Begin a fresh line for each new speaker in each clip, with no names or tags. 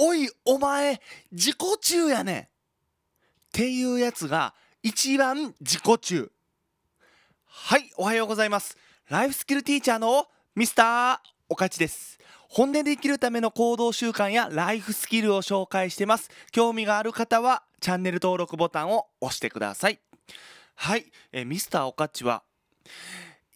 おいお前自己中やねんっていうやつが一番自己中はいおはようございますライフスキルティーチャーのミスターおかちです本音で生きるための行動習慣やライフスキルを紹介してます興味がある方はチャンネル登録ボタンを押してくださいはい、えー、ミスターおかちは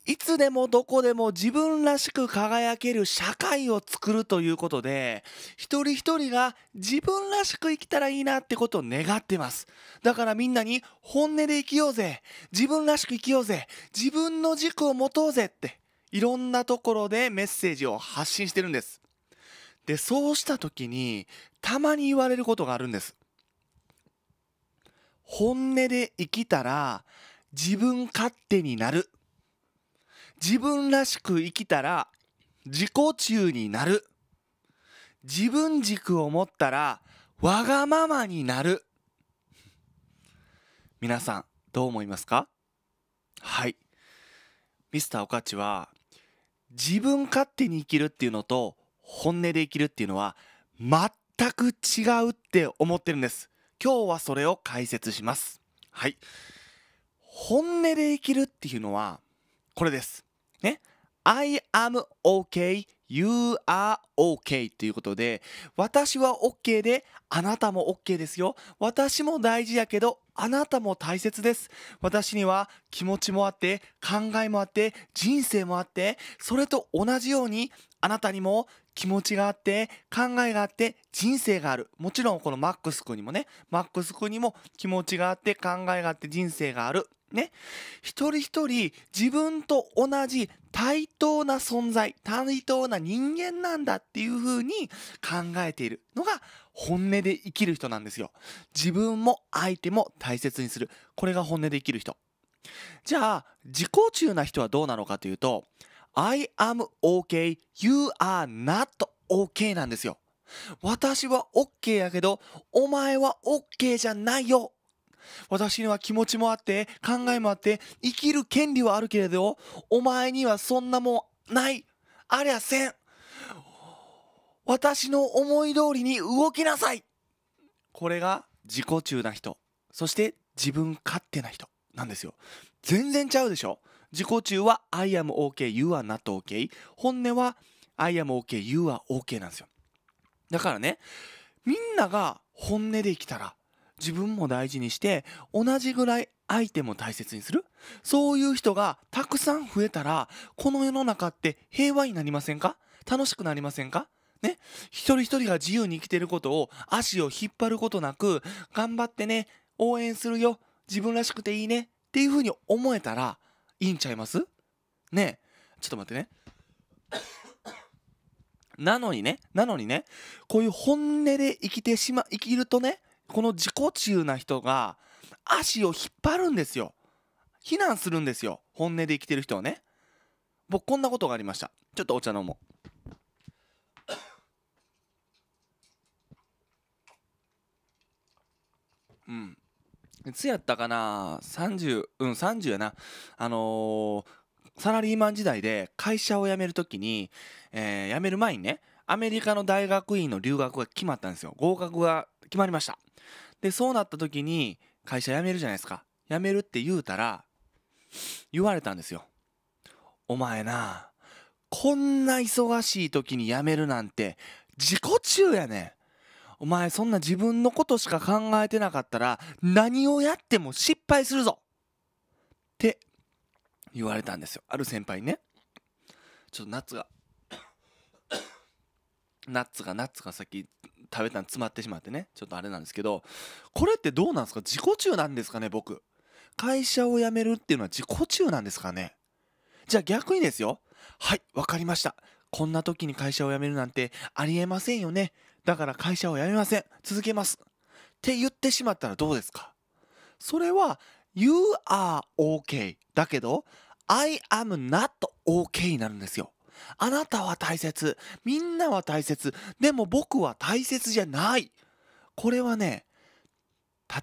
いつでもどこでも自分らしく輝ける社会を作るということで、一人一人が自分らしく生きたらいいなってことを願ってます。だからみんなに本音で生きようぜ。自分らしく生きようぜ。自分の軸を持とうぜって、いろんなところでメッセージを発信してるんです。で、そうした時に、たまに言われることがあるんです。本音で生きたら、自分勝手になる。自分らしく生きたら自己中になる自分軸を持ったらわがままになる皆さんどう思いますかはいミスターおかちは自分勝手に生きるっていうのと本音で生きるっていうのは全く違うって思ってるんです今日はそれを解説しますはい本音で生きるっていうのはこれですね I am OK, you are OK ということで、私は OK で、あなたも OK ですよ。私も大事やけど、あなたも大切です。私には気持ちもあって、考えもあって、人生もあって、それと同じように、あなたにも気持ちがあって、考えがあって、人生がある。もちろんこのマックス君にもね、マックス君にも気持ちがあって、考えがあって、人生がある。ね、一人一人自分と同じ対等な存在、対等な人間なんだっていう風に考えているのが本音で生きる人なんですよ。自分も相手も大切にする。これが本音で生きる人。じゃあ、自己中な人はどうなのかというと、I am OK, you are not OK なんですよ。私は OK やけど、お前は OK じゃないよ私には気持ちもあって、考えもあって、生きる権利はあるけれど、お前にはそんなもんない。ありゃせん。私の思い通りに動きなさいこれが自己中な人。そして自分勝手な人なんですよ。全然ちゃうでしょ自己中は I am OK, you are not OK。本音は I am OK, you are OK なんですよ。だからね、みんなが本音で生きたら自分も大事にして同じぐらい相手も大切にするそういう人がたくさん増えたらこの世の中って平和になりませんか楽しくなりませんかね、一人一人が自由に生きてることを足を引っ張ることなく頑張ってね応援するよ自分らしくていいねっていうふうに思えたらいいんちゃいますねちょっと待ってねなのにねなのにねこういう本音で生きてしま生きるとねこの自己中な人が足を引っ張るんですよ避難するんですよ本音で生きてる人はね僕こんなことがありましたちょっとお茶飲もううんいつやったかな30うん30やなあのー、サラリーマン時代で会社を辞める時に、えー、辞める前にねアメリカの大学院の留学が決まったんですよ合格が決まりましたで、そうなった時に会社辞めるじゃないですか。辞めるって言うたら、言われたんですよ。お前な、こんな忙しい時に辞めるなんて自己中やねん。お前そんな自分のことしか考えてなかったら何をやっても失敗するぞって言われたんですよ。ある先輩ね。ちょっとナッツが、ナッツがナッツがさっき食べたの詰まってしまってねちょっとあれなんですけどこれってどうなんですか自己中なんですかね僕会社を辞めるっていうのは自己中なんですかねじゃあ逆にですよはい分かりましたこんな時に会社を辞めるなんてありえませんよねだから会社を辞めません続けますって言ってしまったらどうですかそれは You are okay だけど I am not okay になるんですよあなたは大切。みんなは大切。でも僕は大切じゃない。これはね、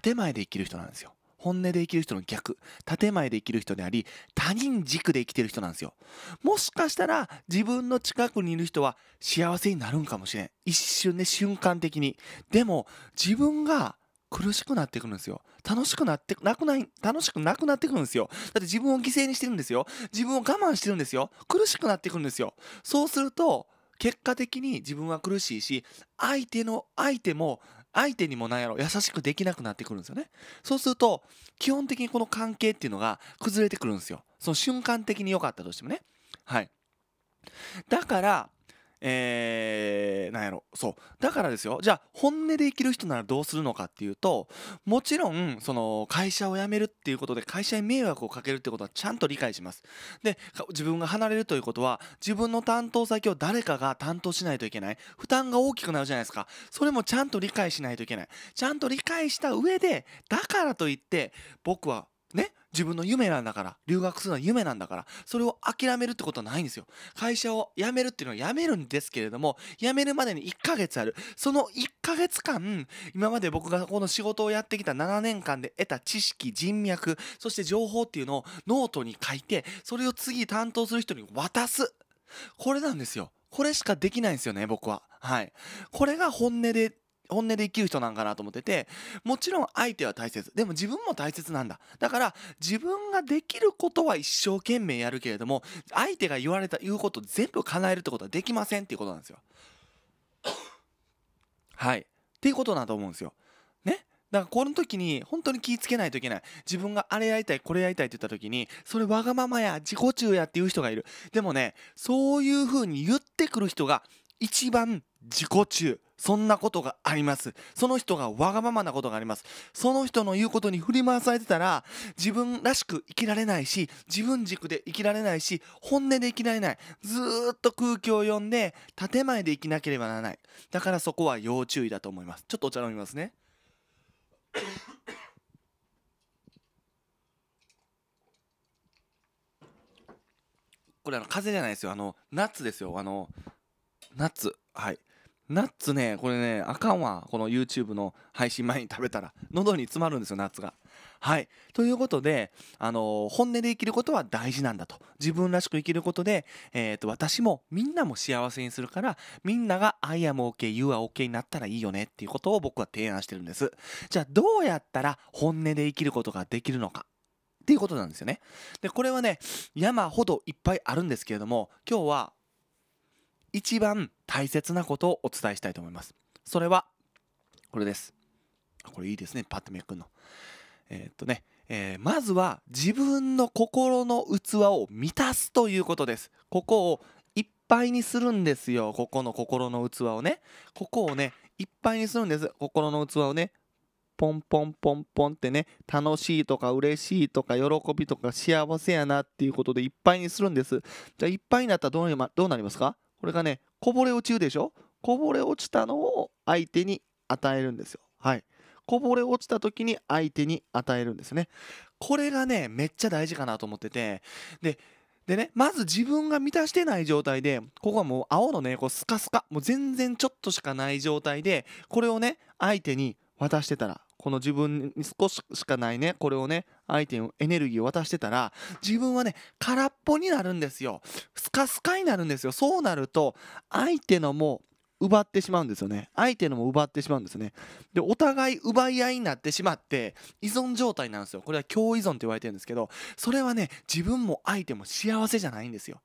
建前で生きる人なんですよ。本音で生きる人の逆。建前で生きる人であり、他人軸で生きてる人なんですよ。もしかしたら自分の近くにいる人は幸せになるんかもしれん。一瞬ね、瞬間的に。でも、自分が苦しくなってくるんですよ。楽しくなってなくない、楽しくなくなってくるんですよ。だって自分を犠牲にしてるんですよ。自分を我慢してるんですよ。苦しくなってくるんですよ。そうすると、結果的に自分は苦しいし、相手の、相手も、相手にもなんやろ、優しくできなくなってくるんですよね。そうすると、基本的にこの関係っていうのが崩れてくるんですよ。その瞬間的に良かったとしてもね。はい。だから、えー、なんやろそうだからですよじゃあ本音で生きる人ならどうするのかっていうともちろんその会社を辞めるっていうことで会社に迷惑をかけるってことはちゃんと理解しますで自分が離れるということは自分の担当先を誰かが担当しないといけない負担が大きくなるじゃないですかそれもちゃんと理解しないといけないちゃんと理解した上でだからといって僕はね自分の夢なんだから、留学するのは夢なんだから、それを諦めるってことはないんですよ。会社を辞めるっていうのは辞めるんですけれども、辞めるまでに1ヶ月ある。その1ヶ月間、今まで僕がこの仕事をやってきた7年間で得た知識、人脈、そして情報っていうのをノートに書いて、それを次担当する人に渡す。これなんですよ。これしかできないんですよね、僕は。はい。これが本音で本音で生きる人なんかなと思っててもちろん相手は大切でも自分も大切なんだだから自分ができることは一生懸命やるけれども相手が言われた言うこと全部叶えるってことはできませんっていうことなんですよ はいっていうことだと思うんですよねだからこの時に本当に気ぃつけないといけない。自分があれやりたい、これやりたいって言った時に、それわがままや、自己中やっていう人がいる。でもね、そういう風に言ってくる人が一番自己中そんなことがありますその人がわがままなことがありますその人の言うことに振り回されてたら自分らしく生きられないし自分軸で生きられないし本音で生きられないずっと空気を読んで建前で生きなければならないだからそこは要注意だと思いますちょっとお茶飲みますねこれあの風邪じゃないですよあの夏ですよあのナッツはいナッツねこれねあかんわこの YouTube の配信前に食べたら喉に詰まるんですよナッツがはいということで、あのー、本音で生きることは大事なんだと自分らしく生きることで、えーと、私もみんなも幸せにするからみんなが「I am OK you are OK」になったらいいよねっていうことを僕は提案してるんですじゃあどうやったら本音で生きることができるのかっていうことなんですよね。で、これはね、山ほどいっぱいあるんですけれども、今日は一番大切なことをお伝えしたいと思います。それは、これです。これいいですね、パッとめくんの。えー、っとね、えー、まずは自分の心の器を満たすということです。ここをいっぱいにするんですよ、ここの心の器をね。ここをね、いっぱいにするんです、心の器をね。ポンポンポンポンってね楽しいとか嬉しいとか喜びとか幸せやなっていうことでいっぱいにするんですじゃあいっぱいになったらどうなりますかこれがね、こぼれ落ちるでしょこぼれ落ちたのを相手に与えるんですよ。はい。こぼれ落ちた時に相手に与えるんですね。これがね、めっちゃ大事かなと思ってて。で、でね、まず自分が満たしてない状態で、ここはもう青のね、こうスカスカ、もう全然ちょっとしかない状態で、これをね、相手に渡してたら、この自分に少ししかないねこれをね相手にエネルギーを渡してたら自分はね空っぽになるんですよスカスカになるんですよそうなると相手のも奪ってしまうんですよね相手のも奪ってしまうんですねでお互い奪い合いになってしまって依存状態なんですよこれは共依存って言われてるんですけどそれはね自分も相手も幸せじゃないんですよ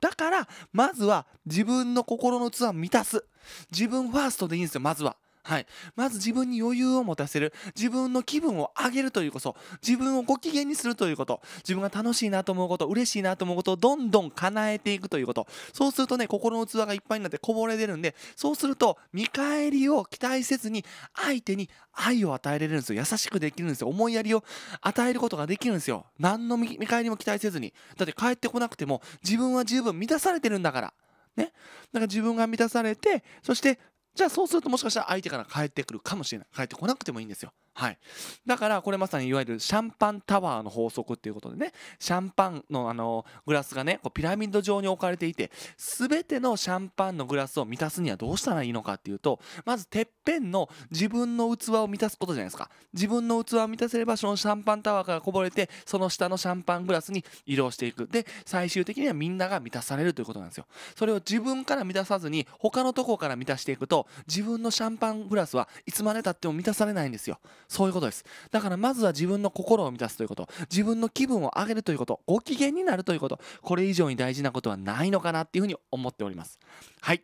だからまずは自分の心の器を満たす自分ファーストでいいんですよまずははい。まず自分に余裕を持たせる。自分の気分を上げるということ。自分をご機嫌にするということ。自分が楽しいなと思うこと、嬉しいなと思うことをどんどん叶えていくということ。そうするとね、心の器がいっぱいになってこぼれ出るんで、そうすると見返りを期待せずに相手に愛を与えれるんですよ。優しくできるんですよ。思いやりを与えることができるんですよ。何の見返りも期待せずに。だって帰ってこなくても自分は十分満たされてるんだから。ね。だから自分が満たされて、そしてじゃあそうするともしかしたら相手から帰ってくるかもしれない帰ってこなくてもいいんですよはい、だからこれまさにいわゆるシャンパンタワーの法則っていうことでねシャンパンのあのグラスがねこうピラミッド状に置かれていて全てのシャンパンのグラスを満たすにはどうしたらいいのかっていうとまずてっぺんの自分の器を満たすことじゃないですか自分の器を満たせればそのシャンパンタワーからこぼれてその下のシャンパングラスに移動していくで最終的にはみんなが満たされるということなんですよそれを自分から満たさずに他のとこから満たしていくと自分のシャンパングラスはいつまでたっても満たされないんですよそういうことですだからまずは自分の心を満たすということ自分の気分を上げるということご機嫌になるということこれ以上に大事なことはないのかなっていうふうに思っておりますはい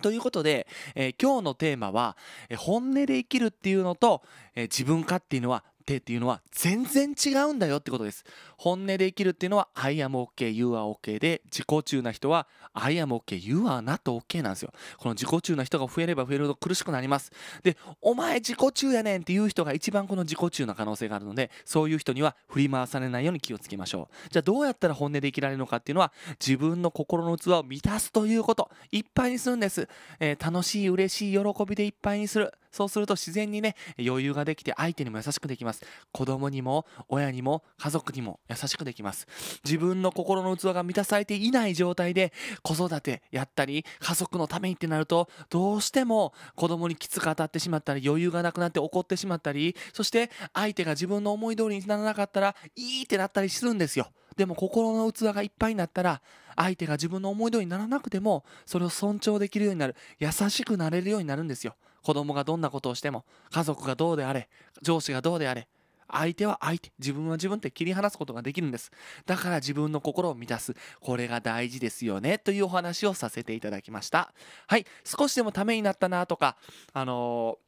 ということで、えー、今日のテーマは、えー、本音で生きるっていうのと、えー、自分化っていうのは定っていうのは全然違うんだよってことです本音で生きるっていうのは I am OK you are OK で自己中な人は I am OK you are not OK なんですよこの自己中な人が増えれば増えるほど苦しくなりますでお前自己中やねんっていう人が一番この自己中な可能性があるのでそういう人には振り回されないように気をつけましょうじゃあどうやったら本音で生きられるのかっていうのは自分の心の器を満たすということいっぱいにするんです、えー、楽しい嬉しい喜びでいっぱいにするそうすると自然にね余裕ができて相手にも優しくできます子供にも親にも家族にも優しくできます自分の心の器が満たされていない状態で子育てやったり家族のためにってなるとどうしても子供にきつく当たってしまったり余裕がなくなって怒ってしまったりそして相手が自分の思い通りにならなかったらいいってなったりするんですよでも心の器がいっぱいになったら相手が自分の思い通りにならなくてもそれを尊重できるようになる優しくなれるようになるんですよ子供がどんなことをしても家族がどうであれ上司がどうであれ相手は相手自分は自分って切り離すことができるんですだから自分の心を満たすこれが大事ですよねというお話をさせていただきましたはい少しでもためになったなとかあの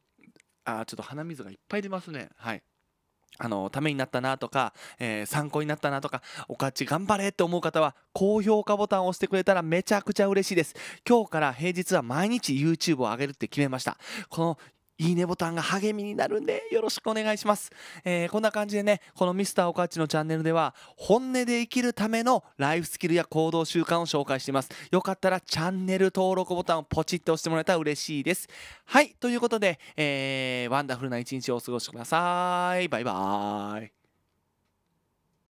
ー、あちょっと鼻水がいっぱい出ますねはいあのためになったなとか、えー、参考になったなとかおかち頑張れって思う方は高評価ボタンを押してくれたらめちゃくちゃ嬉しいです今日から平日は毎日 YouTube を上げるって決めましたこのいいねボタンが励みになるんでよろしくお願いします、えー、こんな感じでねこのミスターおかっちのチャンネルでは本音で生きるためのライフスキルや行動習慣を紹介していますよかったらチャンネル登録ボタンをポチッと押してもらえたら嬉しいですはいということで、えー、ワンダフルな一日をお過ごしくださいバイバーイ